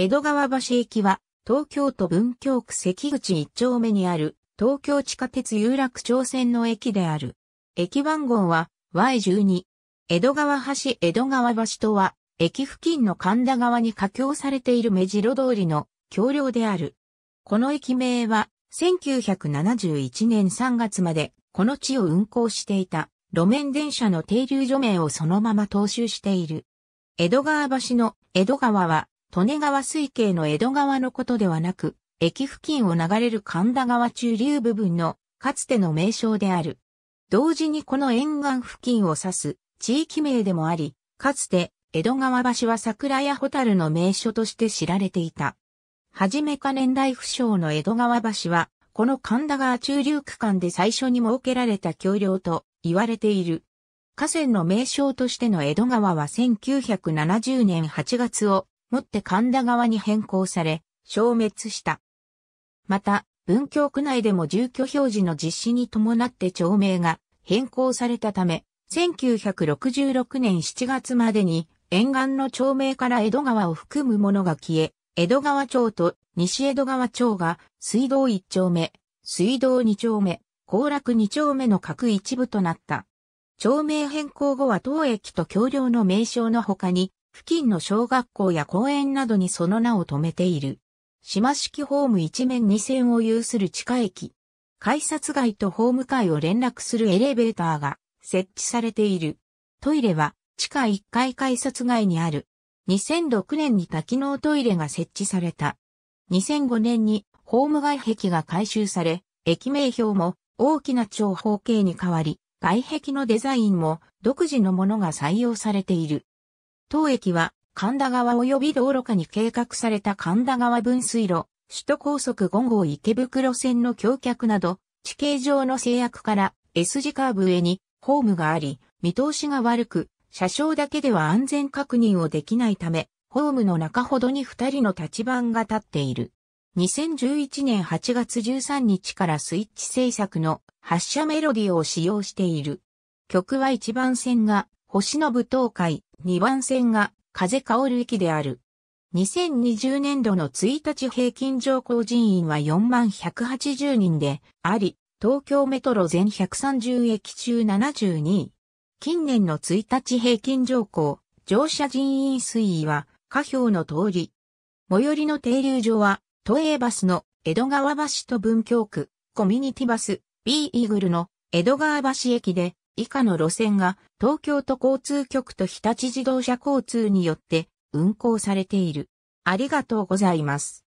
江戸川橋駅は、東京都文京区関口一丁目にある、東京地下鉄有楽町線の駅である。駅番号は、Y12。江戸川橋江戸川橋とは、駅付近の神田川に架橋されている目白通りの橋梁である。この駅名は、1971年3月まで、この地を運行していた、路面電車の停留所名をそのまま踏襲している。江戸川橋の江戸川は、利根川水系の江戸川のことではなく、駅付近を流れる神田川中流部分のかつての名称である。同時にこの沿岸付近を指す地域名でもあり、かつて江戸川橋は桜やホタルの名所として知られていた。はじめか年代不詳の江戸川橋は、この神田川中流区間で最初に設けられた橋梁と言われている。河川の名称としての江戸川は1970年8月をもって神田川に変更され、消滅した。また、文京区内でも住居表示の実施に伴って町名が変更されたため、1966年7月までに沿岸の町名から江戸川を含むものが消え、江戸川町と西江戸川町が水道1丁目、水道2丁目、後楽2丁目の各一部となった。町名変更後は当駅と橋梁の名称の他に、付近の小学校や公園などにその名を止めている。島式ホーム一面二線を有する地下駅。改札外とホーム会を連絡するエレベーターが設置されている。トイレは地下1階改札外にある。2006年に多機能トイレが設置された。2005年にホーム外壁が改修され、駅名標も大きな長方形に変わり、外壁のデザインも独自のものが採用されている。当駅は神田川及び道路下に計画された神田川分水路、首都高速5号池袋線の橋脚など、地形上の制約から S 字カーブ上にホームがあり、見通しが悪く、車掌だけでは安全確認をできないため、ホームの中ほどに二人の立番が立っている。2011年8月13日からスイッチ制作の発車メロディを使用している。曲は一番線が星の舞踏会2番線が風薫る駅である。2020年度の1日平均乗降人員は4180人であり、東京メトロ全130駅中72位。近年の1日平均乗降、乗車人員推移は、下表の通り。最寄りの停留所は、都営バスの江戸川橋と文京区、コミュニティバス、B イーグルの江戸川橋駅で、以下の路線が東京都交通局と日立自動車交通によって運行されている。ありがとうございます。